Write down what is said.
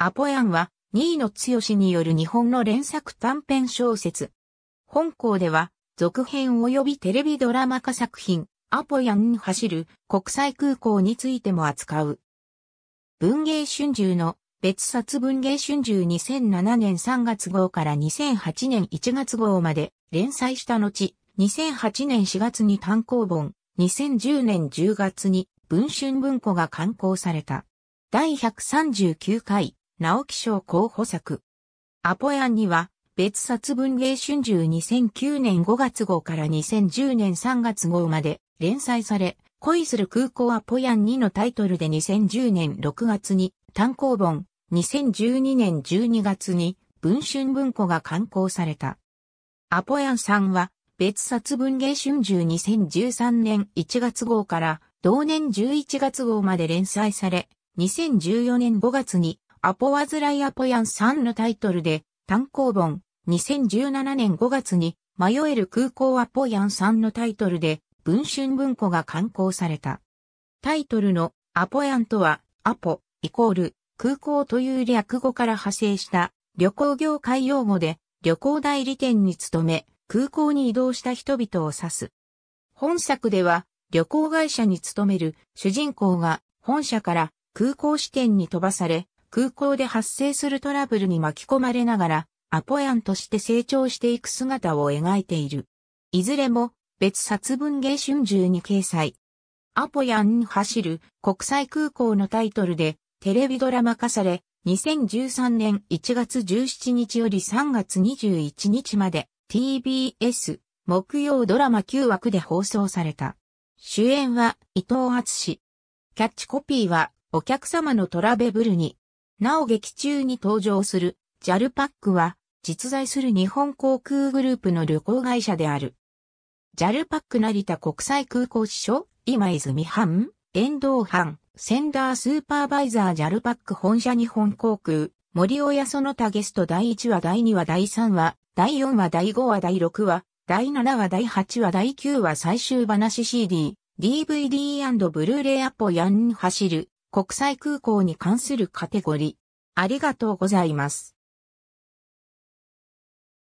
アポヤンは、新野剛による日本の連作短編小説。本校では、続編及びテレビドラマ化作品、アポヤンに走る国際空港についても扱う。文芸春秋の別冊文芸春秋2007年3月号から2008年1月号まで連載した後、2008年4月に単行本、2010年10月に文春文庫が刊行された。第139回直木賞候補作。アポヤンには、別冊文芸春秋2009年5月号から2010年3月号まで連載され、恋する空港アポヤン2のタイトルで2010年6月に単行本、2012年12月に文春文庫が刊行された。アポヤンさんは、別冊文芸春秋2013年1月号から同年11月号まで連載され、2014年5月にアポワズライアポヤン3のタイトルで、単行本、2017年5月に、迷える空港アポヤン3のタイトルで、文春文庫が刊行された。タイトルのアポヤンとは、アポ、イコール、空港という略語から派生した旅行業界用語で、旅行代理店に勤め、空港に移動した人々を指す。本作では、旅行会社に勤める主人公が本社から空港支店に飛ばされ、空港で発生するトラブルに巻き込まれながら、アポヤンとして成長していく姿を描いている。いずれも、別殺文芸春秋に掲載。アポヤン走る国際空港のタイトルでテレビドラマ化され、2013年1月17日より3月21日まで TBS 木曜ドラマ9枠で放送された。主演は伊藤敦史。キャッチコピーはお客様のトラベブルになお劇中に登場する JAL パックは実在する日本航空グループの旅行会社である。JAL パック成田国際空港支所、今泉藩、遠藤藩、センダースーパーバイザー JAL パック本社日本航空、森親その他ゲスト第1話第2話第3話、第4話第5話第6話、第7話第8話第9話最終話 CD、DVD& ブルーレイアポヤン走る、国際空港に関するカテゴリー。ありがとうございます。